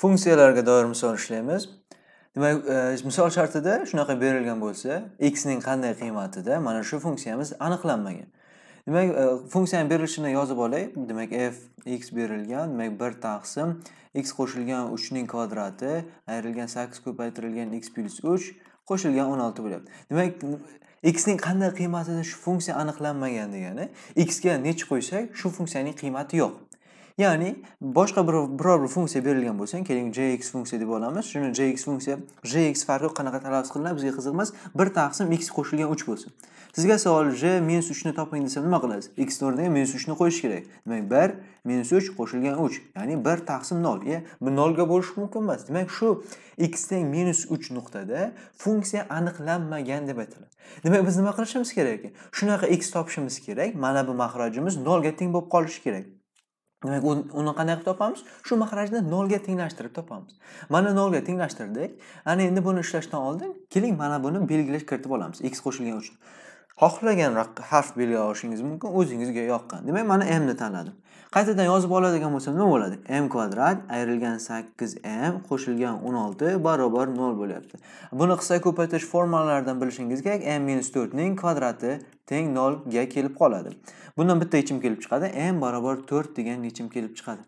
funksiyalarga doir misol ishlaymiz demak e, misol shartida shunaqa berilgan bo'lsa x ning qanday qiymatida mana shu funksiyamiz aniqlanmagan demak e, funksiyani berilishini yozib olay demak f x berilgan demak bir taqsim x qo'shilgan uchning kvadrati ayrilgan sakkiz ko'paytirilgan x plyus uch qo'shilgan o'n olti bo'lyapti demak x ning qanday qiymatida shu funksiya aniqlanmagan degani x ga nechi qo'ysak shu funksiyaning qiymati yo'q ya'ni boshqa bir biror bir funksiya berilgan bo'lsa keling jx funksiya deb olamiz shuni jx funksiya jx farqi qanaqa talaffuz qilinadi bizga qiziq emas bir taqsim x qo'shilgan uch bo'lsin sizga savol j minus uchni toping desam nima qilasiz x o'rniga minus uchni qo'yish kerak demak bir minus uch qo'shilgan uch ya'ni bir taqsim nol e bu nolga bo'lishi mumkin emas demak shu x teng minus uch nuqtada funksiya aniqlanmagan deb aytiladi demak biz nima qilishimiz kerak ekan shunaqa x topishimiz kerak mana bu maxrajimiz nolga teng bo'lib qolishi kerak demak uni qanday qilib topamiz shu maxrajni nolga tenglashtirib topamiz mana nolga tenglashtirdik ana endi buni ishlashdan oldin keling mana buni belgilash kiritib olamiz x qo'shilgan uchun xohlagan harf belgilab olishingiz mumkin o'zingizga yoqqan demak mana mni tanladim qaytadan yozib oladigan bo'lsam nima bo'ladi m kvadrat ayrilgan sakkiz m qo'shilgan o'n olti barobar nol bo'lyapti buni qisqa ko'paytirish formulalaridan bilishingiz kerak m minus to'rtning kvadrati teng nolga kelib qoladi bundan bitta yechim kelib chiqadi m barobar to'rt degan yechim kelib chiqadi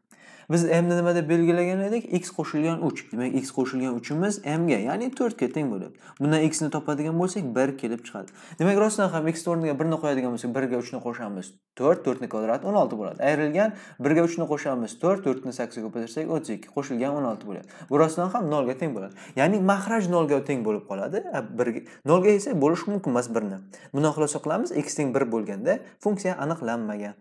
biz mni nima deb belgilagan edik x qo'shilgan 3 demak x qo'shilgan 3imiz m ga ya'ni 4 ga teng bo'ladi bundan x ni topadigan bo'lsak 1 kelib chiqadi demak rostdan ham x o'rniga 1 ni qo'yadigan bo'lsak 1 ga 3 ni qo'shamiz 4 4 ni kvadrati 16 bo'ladi ayrilgan 1 ga 3 ni qo'shamiz 4 4 ni 8 ga ko'paytirsak 32 qo'shilgan 16 bo'ladi bu rostdan ham 0 ga teng bo'ladi ya'ni mahraj 0 ga teng bo'lib qoladi 1 ga 0 ga esa bo'lish mumkin emas 1 ni bundan xulosa qilamiz x teng 1 bo'lganda funksiya aniqlanmagan